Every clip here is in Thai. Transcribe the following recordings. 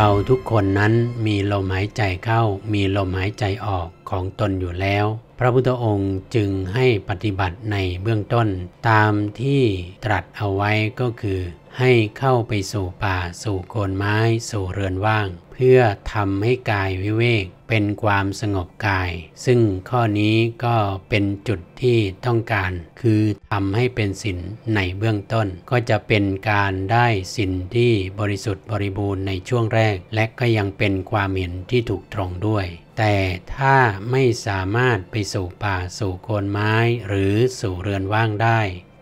เราทุกคนนั้นมีลมหายใจเข้ามีลมหายใจออกของตนอยู่แล้วพระพุทธองค์จึงให้ปฏิบัติในเบื้องต้น ตามที่ตรัสเอาไว้ก็คือ ให้เข้าไปสู่ป่าสู่โคนไม้สู่เรือนว่าง เพื่อทำให้กายวิเวกเป็นความสงบกาย ซึ่งข้อนี้ก็เป็นจุดที่ต้องการคือทำให้เป็นศีลในเบื้องต้น ก็จะเป็นการได้ศีลที่บริสุทธิ์บริบูรณ์ในช่วงแรก และก็ยังเป็นความเห็นที่ถูกตรงด้วยแต่ถ้าไม่สามารถไปสู่ป่าสู่โคนไม้หรือสู่เรือนว่างได้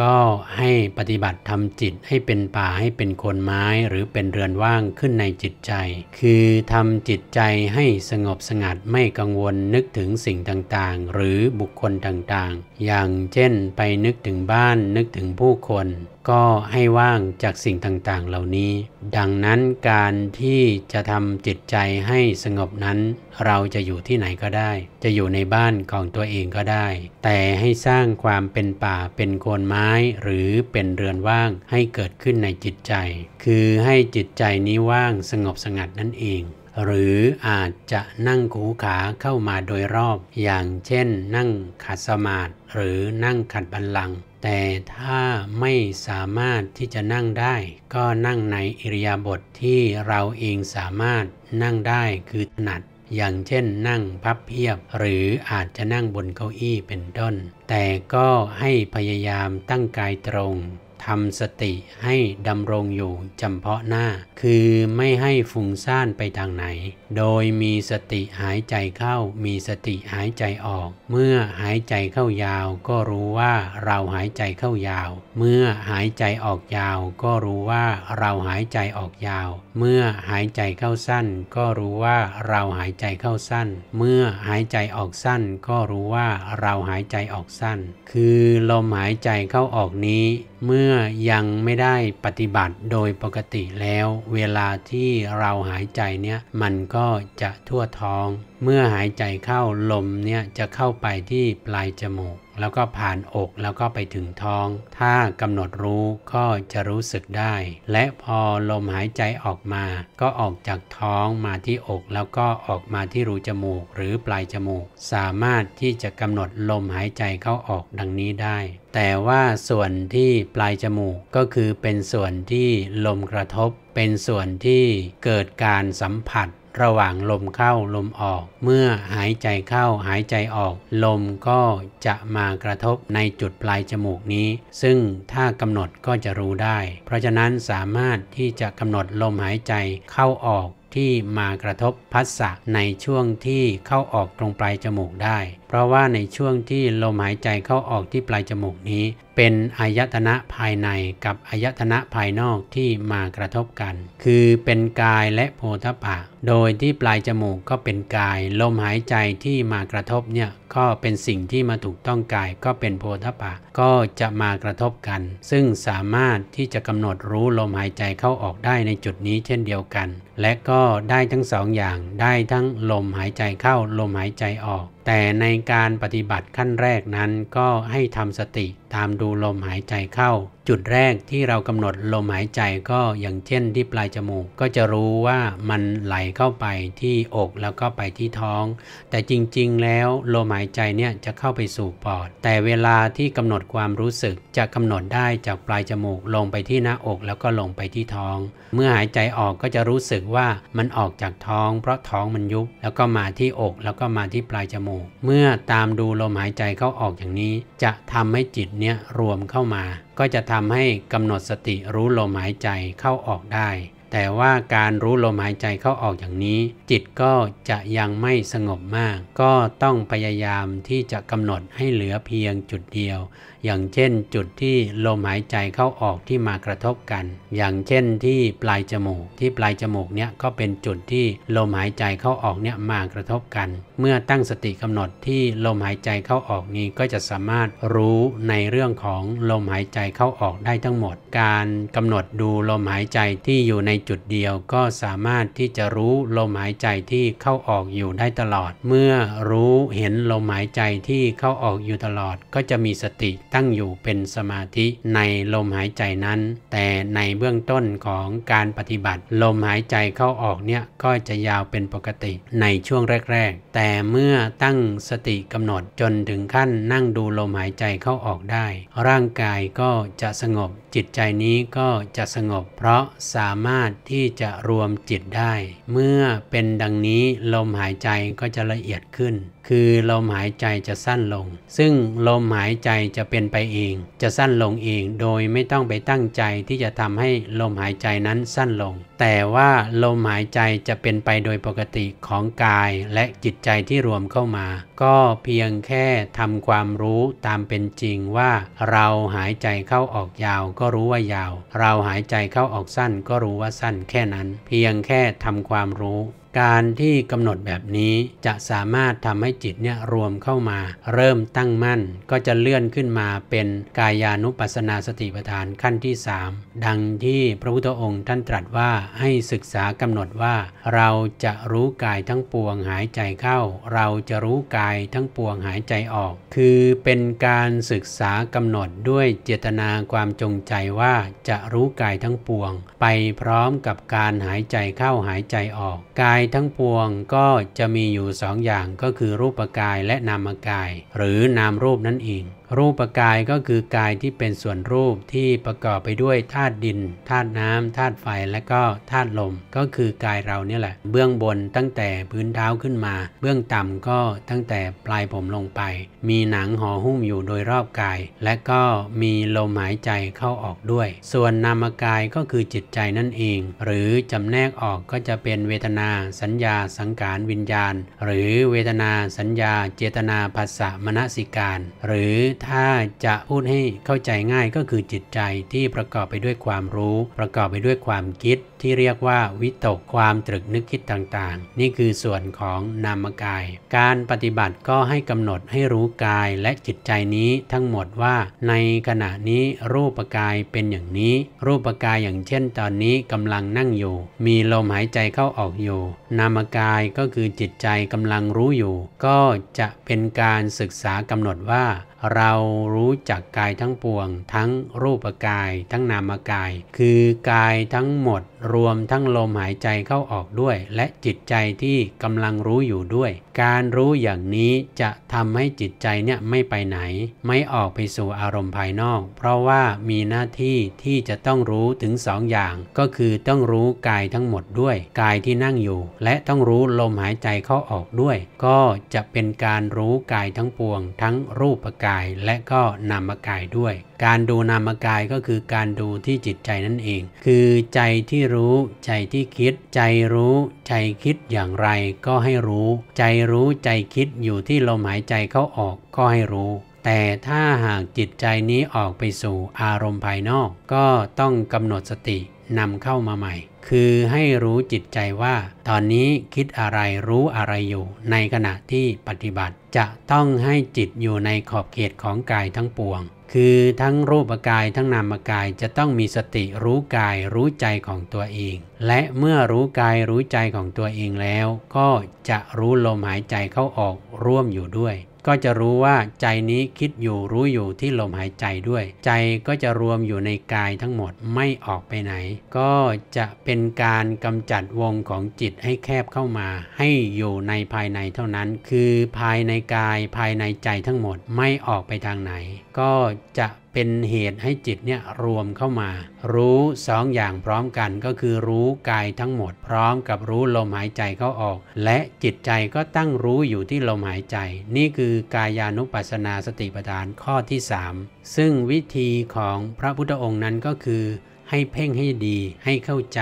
ก็ให้ปฏิบัติทำจิตให้เป็นป่าให้เป็นโคนไม้หรือเป็นเรือนว่างขึ้นในจิตใจ คือทำจิตใจให้สงบสงัดไม่กังวลนึกถึงสิ่งต่างๆ หรือบุคคลต่างๆ อย่างเช่นไปนึกถึงบ้านนึกถึงผู้คนก็ให้ว่างจากสิ่งต่างๆ เหล่านี้ ดังนั้นการที่จะทำจิตใจให้สงบนั้นเราจะอยู่ที่ไหนก็ได้ จะอยู่ในบ้านของตัวเองก็ได้ แต่ให้สร้างความเป็นป่าเป็นโคนไม้หรือเป็นเรือนว่างให้เกิดขึ้นในจิตใจ คือให้จิตใจนี้ว่างสงบสงัดนั่นเองหรืออาจจะนั่งขูขาเข้ามาโดยรอบ อย่างเช่นนั่งขัดสมาธิหรือนั่งขัดบัลลังก์แต่ถ้าไม่สามารถที่จะนั่งได้ ก็นั่งในอิริยาบถทที่เราเองสามารถนั่งได้คือถนัด อย่างเช่นนั่งพับเพียบ หรืออาจจะนั่งบนเก้าอี้เป็นต้น แต่ก็ให้พยายามตั้งกายตรงทำสติให้ดำรงอยู่จำเพาะหน้า คือไม่ให้ฟุ้งซ่านไปทางไหน โดยมีสติหายใจเข้ามีสติหายใจออก เมื่อหายใจเข้ายาวก็รู้ว่าเราหายใจเข้ายาว เมื่อหายใจออกยาวก็รู้ว่าเราหายใจออกยาว เมื่อหายใจเข้าสั้นก็รู้ว่าเราหายใจเข้าสั้น เมื่อหายใจออกสั้นก็รู้ว่าเราหายใจออกสั้น คือลมหายใจเข้าออกนี้เมื่อยังไม่ได้ปฏิบัติโดยปกติแล้ว เวลาที่เราหายใจเนี่ยมันก็จะทั่วท้อง เมื่อหายใจเข้า ลมเนี่ยจะเข้าไปที่ปลายจมูกแล้วก็ผ่านอกแล้วก็ไปถึงท้อง ถ้ากำหนดรู้ก็จะรู้สึกได้ และพอลมหายใจออกมา ก็ออกจากท้องมาที่อกแล้วก็ออกมาที่รูจมูกหรือปลายจมูก สามารถที่จะกำหนดลมหายใจเข้าออกดังนี้ได้ แต่ว่าส่วนที่ปลายจมูกก็คือเป็นส่วนที่ลมกระทบ เป็นส่วนที่เกิดการสัมผัสระหว่างลมเข้าลมออก เมื่อหายใจเข้าหายใจออก ลมก็จะมากระทบในจุดปลายจมูกนี้ ซึ่งถ้ากำหนดก็จะรู้ได้ เพราะฉะนั้นสามารถที่จะกำหนดลมหายใจเข้าออกที่มากระทบพัสสะในช่วงที่เข้าออกตรงปลายจมูกได้เพราะว่าในช่วงที่ ลมหายใจเข้าออกที่ปลายจมูกนี้ เป็นอายตนะภายในกับอายตนะภายนอกที่มากระทบกัน คือเป็นกายและโพธปะ โดยที่ปลายจมูกก็เป็นกายลมหายใจที่มากระทบเนี่ยก็เป็นสิ่งที่มาถูกต้องกาย ก็เป็นโพธปะก็จะมากระทบกัน ซึ่งสามารถที่จะกำหนดรู้ ลมหายใจเข้าออกได้ในจุดนี้เช่นเดียวกัน และก็ได้ทั้งสองอย่างได้ทั้งลมหายใจเข้าลมหายใจออกแต่ในการปฏิบัติขั้นแรกนั้นก็ให้ทำสติตามดูลมหายใจเข้าจุดแรกที่เรากำหนดลมหายใจก็อย่างเช่นที่ปลายจมูกก็จะรู้ว่ามันไหลเข้าไปที่อกแล้วก็ไปที่ท้อง แต่จริงๆ แล้วลมหายใจเนี่ยจะเข้าไปสู่ปอด แต่เวลาที่กำหนดความรู้สึกจะกำหนดได้จากปลายจมูกลงไปที่หน้าอกแล้วก็ลงไปที่ท้อง เมื่อหายใจออกก็จะรู้สึกว่ามันออกจากท้อง เพราะท้องมันยุบแล้วก็มาที่อกแล้วก็มาที่ปลายจมูก เมื่อตามดูลมหายใจเข้าออกอย่างนี้ จะทำให้จิตเนี่ยรวมเข้ามาก็จะทำให้กำหนดสติรู้ลมหายใจเข้าออกได้ แต่ว่าการรู้ลมหายใจเข้าออกอย่างนี้ จิตก็จะยังไม่สงบมาก ก็ต้องพยายามที่จะกำหนดให้เหลือเพียงจุดเดียวอย่างเช่น จุดที่ลมหายใจเข้าออกที่มากระทบกัน อย่างเช่นที่ปลายจมูกที่ปลายจมูกเนี้ยก็เป็นจุดที่ลมหายใจเข้าออกเนี้ยมากระทบกัน เมื่อตั้งสติกำหนดที่ลมหายใจเข้าออกนี้ก็จะสามารถรู้ในเรื่องของลมหายใจเข้าออกได้ทั้งหมดการกำหนดดูลมหายใจที่อยู่ในจุดเดียวก็สามารถที่จะรู้ลมหายใจที่เข้าออกอยู่ได้ตลอด เมื่อรู้เห็นลมหายใจที่เข้าออกอยู่ตลอดก็จะมีสติตั้งอยู่เป็นสมาธิในลมหายใจนั้น แต่ในเบื้องต้นของการปฏิบัติ ลมหายใจเข้าออกเนี่ย ก็จะยาวเป็นปกติในช่วงแรกๆ แต่เมื่อตั้งสติกำหนดจนถึงขั้นนั่งดูลมหายใจเข้าออกได้ ร่างกายก็จะสงบจิตใจนี้ก็จะสงบเพราะสามารถที่จะรวมจิตได้ เมื่อเป็นดังนี้ลมหายใจก็จะละเอียดขึ้น คือลมหายใจจะสั้นลง ซึ่งลมหายใจจะเป็นไปเองจะสั้นลงเองโดยไม่ต้องไปตั้งใจที่จะทำให้ลมหายใจนั้นสั้นลง แต่ว่าลมหายใจจะเป็นไปโดยปกติของกายและจิตใจที่รวมเข้ามา ก็เพียงแค่ทำความรู้ตามเป็นจริงว่าเราหายใจเข้าออกยาวก็ก็รู้ว่ายาว เราหายใจเข้าออกสั้นก็รู้ว่าสั้นแค่นั้น เพียงแค่ทำความรู้การที่กำหนดแบบนี้จะสามารถทำให้จิตเนี่ยรวมเข้ามา เริ่มตั้งมั่นก็จะเลื่อนขึ้นมาเป็นกายานุปัสสนาสติปัฏฐานขั้นที่ 3 ดังที่พระพุทธองค์ท่านตรัสว่าให้ศึกษากำหนดว่า เราจะรู้กายทั้งปวงหายใจเข้า เราจะรู้กายทั้งปวงหายใจออก คือเป็นการศึกษากำหนดด้วยเจตนาความจงใจว่าจะรู้กายทั้งปวงไปพร้อมกับการหายใจเข้าหายใจออก กายทั้งปวงก็จะมีอยู่สองอย่างก็คือรูปกายและนามกายหรือนามรูปนั่นเองรูปกายก็คือ กายที่เป็นส่วนรูปที่ประกอบไปด้วยธาตุดินธาตุน้ำธาตุไฟและก็ธาตุลม ก็คือกายเราเนี่ยแหละ เบื้องบนตั้งแต่พื้นเท้าขึ้นมา เบื้องต่ำก็ตั้งแต่ปลายผมลงไป มีหนังห่อหุ้มอยู่โดยรอบกาย และก็มีลมหายใจเข้าออกด้วย ส่วนนามกายก็คือจิตใจนั่นเอง หรือจำแนกออกก็จะเป็นเวทนาสัญญาสังขารวิญญาณ หรือเวทนาสัญญาเจตนาภาษามณสิการ หรือถ้าจะพูดให้เข้าใจง่ายก็คือจิตใจที่ประกอบไปด้วยความรู้ ประกอบไปด้วยความคิด ที่เรียกว่าวิตกความตรึกนึกคิดต่างๆ นี่คือส่วนของ นามกาย การปฏิบัติก็ให้กำหนดให้รู้กายและจิตใจนี้ทั้งหมดว่า ในขณะนี้รูปกายเป็นอย่างนี้ รูปกายอย่างเช่นตอนนี้กำลังนั่งอยู่ มีลมหายใจเข้าออกอยู่ นามกายก็คือจิตใจกำลังรู้อยู่ ก็จะเป็นการศึกษากำหนดว่าเรารู้จักกายทั้งปวง ทั้งรูปกาย ทั้งนามกาย คือกายทั้งหมดรวมทั้งลมหายใจเข้าออกด้วย และจิตใจที่กำลังรู้อยู่ด้วย การรู้อย่างนี้จะทำให้จิตใจเนี่ยไม่ไปไหนไม่ออกไปสู่อารมณ์ภายนอก เพราะว่ามีหน้าที่ที่จะต้องรู้ถึงสองอย่างก็คือต้องรู้กายทั้งหมดด้วย กายที่นั่งอยู่ และต้องรู้ลมหายใจเข้าออกด้วย ก็จะเป็นการรู้กายทั้งปวง ทั้งรูปกายและก็นามกายด้วยการดูนามกายก็คือการดูที่จิตใจนั่นเอง คือใจที่รู้ ใจที่คิด ใจรู้ ใจคิดอย่างไรก็ให้รู้ ใจรู้ ใจคิดอยู่ที่ลมหายใจเข้าออกก็ให้รู้ แต่ถ้าหากจิตใจนี้ออกไปสู่อารมณ์ภายนอก ก็ต้องกำหนดสตินำเข้ามาใหม่คือให้รู้จิตใจว่าตอนนี้คิดอะไรรู้อะไรอยู่ ในขณะที่ปฏิบัติจะต้องให้จิตอยู่ในขอบเขตของกายทั้งปวง คือทั้งรูปกายทั้งนามกายจะต้องมีสติรู้กายรู้ใจของตัวเอง และเมื่อรู้กายรู้ใจของตัวเองแล้วก็จะรู้ลมหายใจเข้าออกร่วมอยู่ด้วยก็จะรู้ว่าใจนี้คิดอยู่รู้อยู่ที่ลมหายใจด้วย ใจก็จะรวมอยู่ในกายทั้งหมดไม่ออกไปไหน ก็จะเป็นการกำจัดวงของจิตให้แคบเข้ามา ให้อยู่ในภายในเท่านั้น คือภายในกายภายในใจทั้งหมดไม่ออกไปทางไหน ก็จะเป็นเหตุให้จิตเนี่ยรวมเข้ามา รู้สองอย่างพร้อมกันก็คือรู้กายทั้งหมดพร้อมกับรู้ลมหายใจเข้าออก และจิตใจก็ตั้งรู้อยู่ที่ลมหายใจ นี่คือกายานุปัสสนาสติปัฏฐานข้อที่ 3 ซึ่งวิธีของพระพุทธองค์นั้นก็คือ ให้เพ่งให้ดีให้เข้าใจ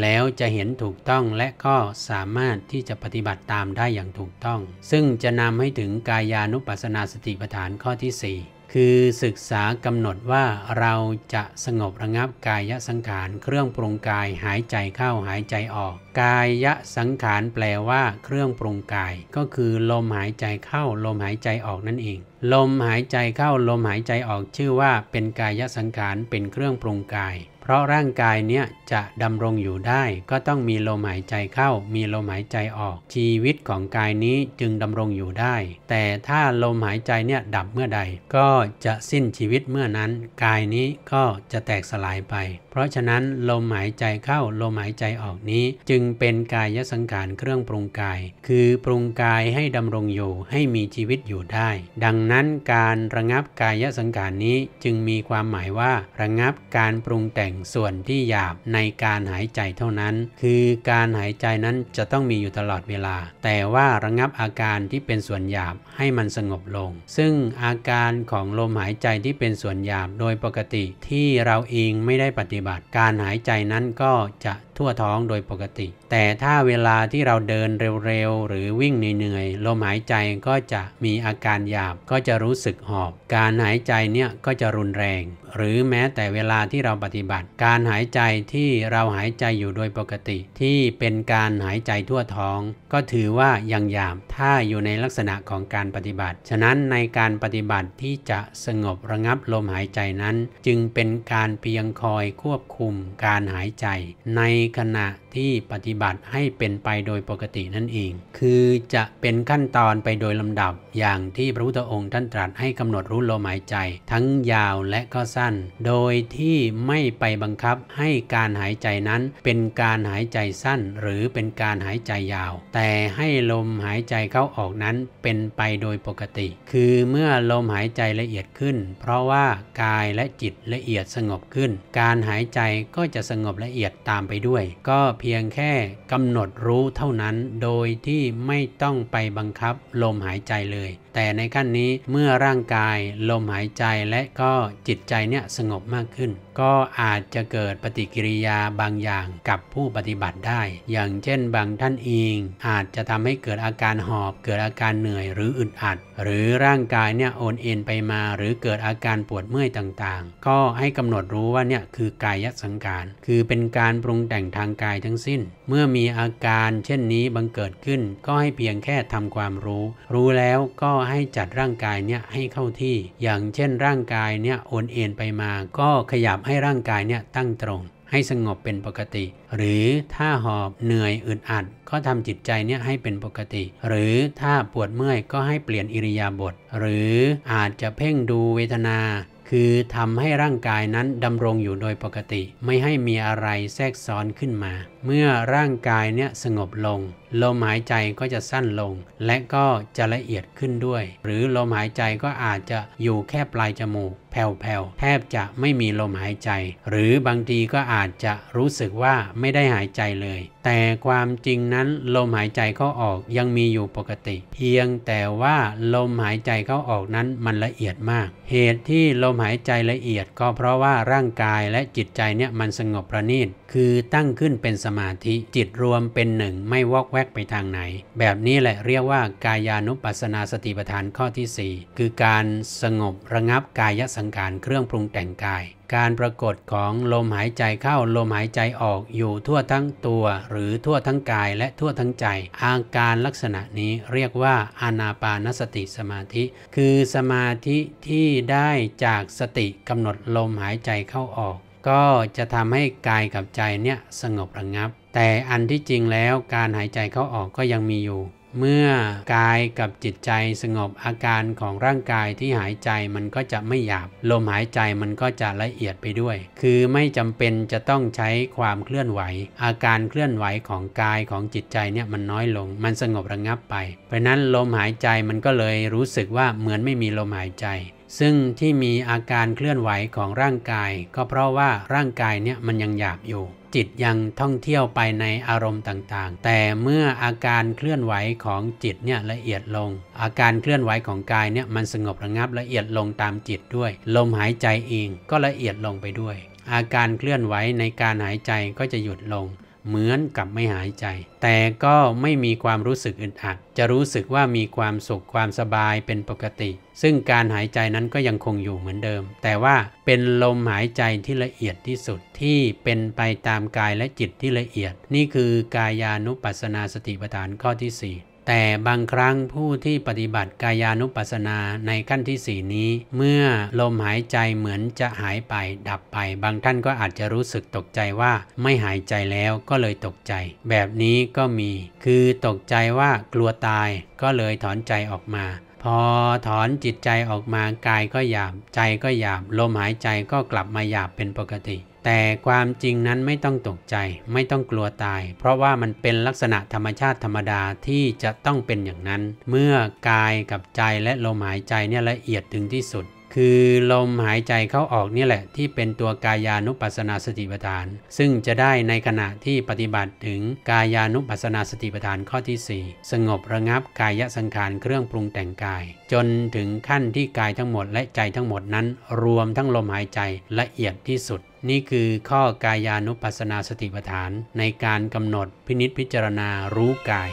แล้วจะเห็นถูกต้องและก็สามารถที่จะปฏิบัติตามได้อย่างถูกต้อง ซึ่งจะนำให้ถึงกายานุปัสสนาสติปัฏฐานข้อที่ 4คือศึกษากำหนดว่าเราจะสงบระงับกายสังขาร เครื่องปรุงกายหายใจเข้าหายใจออก กายสังขารแปลว่าเครื่องปรุงกายก็คือลมหายใจเข้าลมหายใจออกนั่นเอง ลมหายใจเข้าลมหายใจออกชื่อว่าเป็นกายสังขารเป็นเครื่องปรุงกายเพราะร่างกายเนี้ยจะดำรงอยู่ได้ก็ต้องมีลมหายใจเข้ามีลมหายใจออก ชีวิตของกายนี้จึงดำรงอยู่ได้แต่ถ้าลมหายใจเนี่ยดับเมื่อใดก็จะสิ้นชีวิตเมื่อนั้น กายนี้ก็จะแตกสลายไป เพราะฉะนั้นลมหายใจเข้าลมหายใจออกนี้ จึงเป็นกายสังขารเครื่องปรุงกาย คือปรุงกายให้ดำรงอยู่ให้มีชีวิตอยู่ได้ ดังนั้นการระงับกายสังขารนี้จึงมีความหมายว่าระงับการปรุงแต่งส่วนที่หยาบในการหายใจเท่านั้น คือการหายใจนั้นจะต้องมีอยู่ตลอดเวลา แต่ว่าระงับอาการที่เป็นส่วนหยาบให้มันสงบลง ซึ่งอาการของลมหายใจที่เป็นส่วนหยาบโดยปกติ ที่เราเองไม่ได้ปฏิบัติการหายใจนั้นก็จะทั่วท้องโดยปกติแต่ถ้าเวลาที่เราเดินเร็วๆหรือวิ่งเหนื่อยๆลมหายใจก็จะมีอาการหยาบก็จะรู้สึกหอบ การหายใจเนี่ยก็จะรุนแรง หรือแม้แต่เวลาที่เราปฏิบัติ การหายใจที่เราหายใจอยู่โดยปกติ ที่เป็นการหายใจทั่วท้อง ก็ถือว่ายังหยาบถ้าอยู่ในลักษณะของการปฏิบัติฉะนั้นในการปฏิบัติที่จะสงบระงับลมหายใจนั้น จึงเป็นการเพียงคอยควบคุมการหายใจ ในขณะที่ปฏิบัติให้เป็นไปโดยปกตินั่นเอง คือจะเป็นขั้นตอนไปโดยลำดับอย่างที่พระพุทธองค์ท่านตรัสให้กำหนดรู้ลมหายใจทั้งยาวและก็สั้น โดยที่ไม่ไปบังคับให้การหายใจนั้นเป็นการหายใจสั้น หรือเป็นการหายใจยาว แต่ให้ลมหายใจเข้าออกนั้นเป็นไปโดยปกติ คือเมื่อลมหายใจละเอียดขึ้นเพราะว่ากายและจิตละเอียดสงบขึ้น การหายใจก็จะสงบละเอียดตามไปด้วย ก็เพียงแค่กำหนดรู้เท่านั้นโดยที่ไม่ต้องไปบังคับลมหายใจเลยแต่ในขั้นนี้เมื่อร่างกาย ลมหายใจและก็จิตใจเนี่ยสงบมากขึ้นก็อาจจะเกิดปฏิกิริยาบางอย่างกับผู้ปฏิบัติได้ อย่างเช่นบางท่านเอง อาจจะทำให้เกิดอาการหอบ เกิดอาการเหนื่อยหรืออึดอัด หรือร่างกายเนี่ยโอนเอ็นไปมาหรือเกิดอาการปวดเมื่อยต่างๆ ก็ให้กำหนดรู้ว่าเนี่ยคือกายสังขาร คือเป็นการปรุงแต่งทางกายทั้งสิ้น เมื่อมีอาการเช่นนี้บังเกิดขึ้นก็ให้เพียงแค่ทำความรู้ รู้แล้วก็ให้จัดร่างกายเนี่ยให้เข้าที่ อย่างเช่น ร่างกายเนี่ยโอนเอ็นไปมา ก็ขยับให้ร่างกายเนี่ยตั้งตรงให้สงบเป็นปกติ หรือถ้าหอบเหนื่อยอึดอัดก็ทำจิตใจเนี่ยให้เป็นปกติ หรือถ้าปวดเมื่อยก็ให้เปลี่ยนอิริยาบถหรืออาจจะเพ่งดูเวทนา คือทำให้ร่างกายนั้นดำรงอยู่โดยปกติ ไม่ให้มีอะไรแทรกซ้อนขึ้นมา เมื่อร่างกายเนี่ยสงบลงลมหายใจก็จะสั้นลง และก็จะละเอียดขึ้นด้วยหรือ ลมหายใจก็อาจจะอยู่แค่ปลายจมูก แผ่วๆแทบจะไม่มีลมหายใจ หรือบางทีก็อาจจะรู้สึกว่าไม่ได้หายใจเลย แต่ความจริงนั้น ลมหายใจเข้าออกยังมีอยู่ปกติ เพียงแต่ว่าลมหายใจเข้าออกนั้นมันละเอียดมาก เหตุที่ลมหายใจละเอียดก็เพราะว่าร่างกายและจิตใจเนี่ยมันสงบประณีต คือตั้งขึ้นเป็นสมาธิจิตรวมเป็นหนึ่งไม่วอกแวกกไปทางไหน แบบนี้แหละเรียกว่ากายานุปัสนาสติปัฏฐานข้อที่ 4 คือการสงบระงับกายสังการเครื่องปรุงแต่งกาย การปรากฏของลมหายใจเข้าลมหายใจออกอยู่ทั่วทั้งตัว หรือทั่วทั้งกายและทั่วทั้งใจ อาการลักษณะนี้เรียกว่าอานาปานสติสมาธิ คือสมาธิที่ได้จากสติกำหนดลมหายใจเข้าออก ก็จะทำให้กายกับใจเนี่ยสงบระงับแต่อันที่จริงแล้วการหายใจเข้าออกก็ยังมีอยู่ เมื่อกายกับจิตใจสงบอาการของร่างกายที่หายใจมันก็จะไม่หยาบ ลมหายใจมันก็จะละเอียดไปด้วย คือไม่จำเป็นจะต้องใช้ความเคลื่อนไหว อาการเคลื่อนไหวของกายของจิตใจเนี่ยมันน้อยลง มันสงบระงงับไปเพราะนั้นลมหายใจมันก็เลยรู้สึกว่าเหมือนไม่มีลมหายใจ ซึ่งที่มีอาการเคลื่อนไหวของร่างกาย ก็เพราะว่าร่างกายเนี่ยมันยังหยาบอยู่จิตยังท่องเที่ยวไปในอารมณ์ต่างๆ แต่เมื่ออาการเคลื่อนไหวของจิตเนี่ยละเอียดลง อาการเคลื่อนไหวของกายเนี่ยมันสงบระงับละเอียดลงตามจิตด้วย ลมหายใจเองก็ละเอียดลงไปด้วย อาการเคลื่อนไหวในการหายใจก็จะหยุดลงเหมือนกับไม่หายใจ แต่ก็ไม่มีความรู้สึกอึดอัดจะรู้สึกว่ามีความสุขความสบายเป็นปกติ ซึ่งการหายใจนั้นก็ยังคงอยู่เหมือนเดิม แต่ว่าเป็นลมหายใจที่ละเอียดที่สุดที่เป็นไปตามกายและจิตที่ละเอียด นี่คือกายานุปัสสนาสติปัฏฐานข้อที่ 4แต่บางครั้งผู้ที่ปฏิบัติกายานุปัสสนาในขั้นที่ 4 นี้ เมื่อลมหายใจเหมือนจะหายไปดับไป บางท่านก็อาจจะรู้สึกตกใจว่าไม่หายใจแล้วก็เลยตกใจ แบบนี้ก็มี คือตกใจว่ากลัวตาย ก็เลยถอนใจออกมาพอถอนจิตใจออกมากายก็หยาบใจก็หยาบลมหายใจก็กลับมาหยาบเป็นปกติ แต่ความจริงนั้นไม่ต้องตกใจ ไม่ต้องกลัวตาย เพราะว่ามันเป็นลักษณะธรรมชาติธรรมดาที่จะต้องเป็นอย่างนั้น เมื่อกายกับใจและลมหายใจเนี่ยละเอียดถึงที่สุดคือลมหายใจเข้าออกนี่แหละที่เป็นตัวกายานุปัสนาสติปัฏฐาน ซึ่งจะได้ในขณะที่ปฏิบัติถึงกายานุปัสนาสติปัฏฐานข้อที่ 4 สงบระงับกายสังขารเครื่องปรุงแต่งกาย จนถึงขั้นที่กายทั้งหมดและใจทั้งหมดนั้นรวมทั้งลมหายใจละเอียดที่สุด นี่คือข้อกายานุปัสสนาสติปัฏฐานในการกำหนดพินิษพิจารณารู้กาย